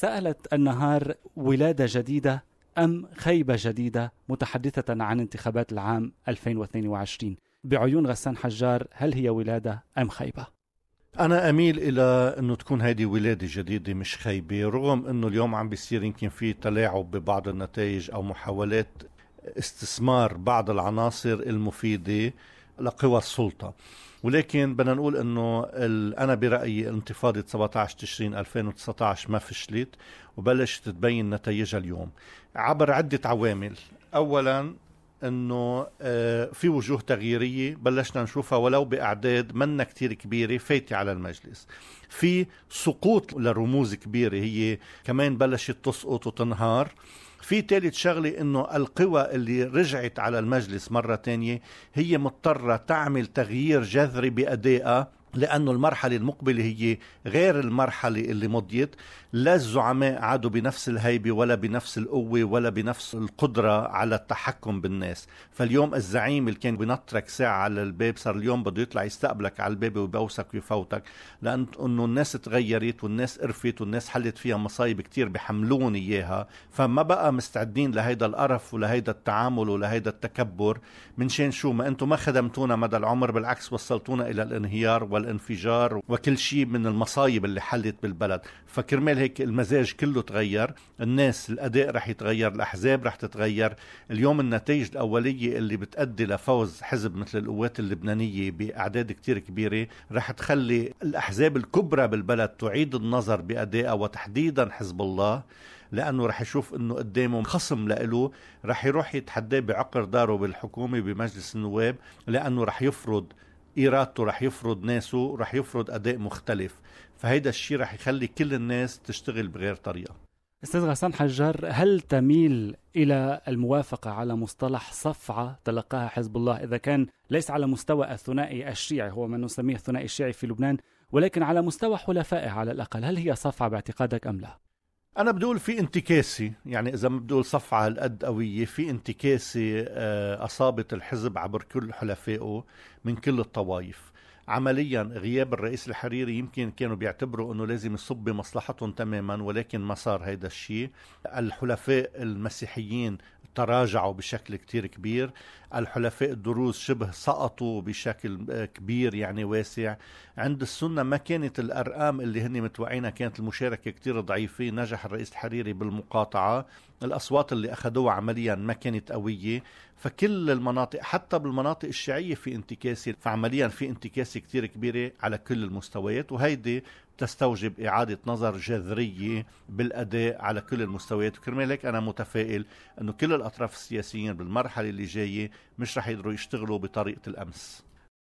سألت النهار ولادة جديدة أم خيبة جديدة متحدثة عن انتخابات العام 2022 بعيون غسان حجار هل هي ولادة أم خيبة؟ أنا أميل إلى أنه تكون هذه ولادة جديدة مش خيبة رغم أنه اليوم عم بيصير يمكن في تلاعب ببعض النتائج أو محاولات استثمار بعض العناصر المفيده لقوى السلطة ولكن بدنا نقول انه انا برايي انتفاضه 17 تشرين 2019 ما فشلت وبلشت تبين نتائجها اليوم عبر عده عوامل اولا انه آه، في وجوه تغييريه بلشنا نشوفها ولو باعداد منا كتير كبيره فايته على المجلس في سقوط لرموز كبيره هي كمان بلشت تسقط وتنهار في ثالث شغلة انه القوى اللي رجعت على المجلس مرة تانية هي مضطرة تعمل تغيير جذري بأدائها لأنه المرحلة المقبلة هي غير المرحلة اللي مضيت لا الزعماء عادوا بنفس الهيبة ولا بنفس القوة ولا بنفس القدرة على التحكم بالناس فاليوم الزعيم اللي كان بنطرك ساعة على الباب صار اليوم بده يطلع يستقبلك على الباب ويبوسك ويفوتك لأنه الناس تغيرت والناس قرفت والناس حلت فيها مصايب كتير بحملون إياها فما بقى مستعدين لهيدا القرف ولهيدا التعامل ولهيدا التكبر من شان شو ما أنتم ما خدمتونا مدى العمر بالعكس وصلتونا إلى الانهيار وال الانفجار وكل شيء من المصايب اللي حلت بالبلد فكرمال هيك المزاج كله تغير الناس الأداء رح يتغير الأحزاب رح تتغير اليوم النتائج الأولية اللي بتأدي لفوز حزب مثل القوات اللبنانية بأعداد كتير كبيرة رح تخلي الأحزاب الكبرى بالبلد تعيد النظر بأدائها وتحديدا حزب الله لانه رح يشوف انه قدامه خصم لإله رح يروح يتحداه بعقر داره بالحكومه بمجلس النواب لانه رح يفرض ارادته رح يفرض ناسه رح يفرض أداء مختلف فهيدا الشيء رح يخلي كل الناس تشتغل بغير طريقة استاذ غسان حجر هل تميل الى الموافقه على مصطلح صفعه تلقاها حزب الله اذا كان ليس على مستوى الثنائي الشيعي هو ما نسميه الثنائي الشيعي في لبنان ولكن على مستوى حلفائه على الاقل هل هي صفعه باعتقادك ام لا؟ انا بدول في انتكاسه يعني اذا ما بدول صفعه هالقد قويه في انتكاسه آه، اصابت الحزب عبر كل حلفائه من كل الطوائف عمليا غياب الرئيس الحريري يمكن كانوا بيعتبروا انه لازم يصب بمصلحتهم تماما ولكن ما صار هيدا الشيء الحلفاء المسيحيين تراجعوا بشكل كتير كبير الحلفاء الدروز شبه سقطوا بشكل كبير يعني واسع عند السنة ما كانت الأرقام اللي هن متوقعينها كانت المشاركة كتير ضعيفة نجح الرئيس الحريري بالمقاطعة الأصوات اللي أخذوها عمليا ما كانت قوية فكل المناطق حتى بالمناطق الشيعية في انتكاسة فعمليا في انتكاسة كتير كبيرة على كل المستويات وهيدي تستوجب إعادة نظر جذرية بالأداء على كل المستويات وكرمال هيك أنا متفائل أنه كل الأطراف السياسيين بالمرحلة اللي جاية مش رح يقدروا يشتغلوا بطريقة الأمس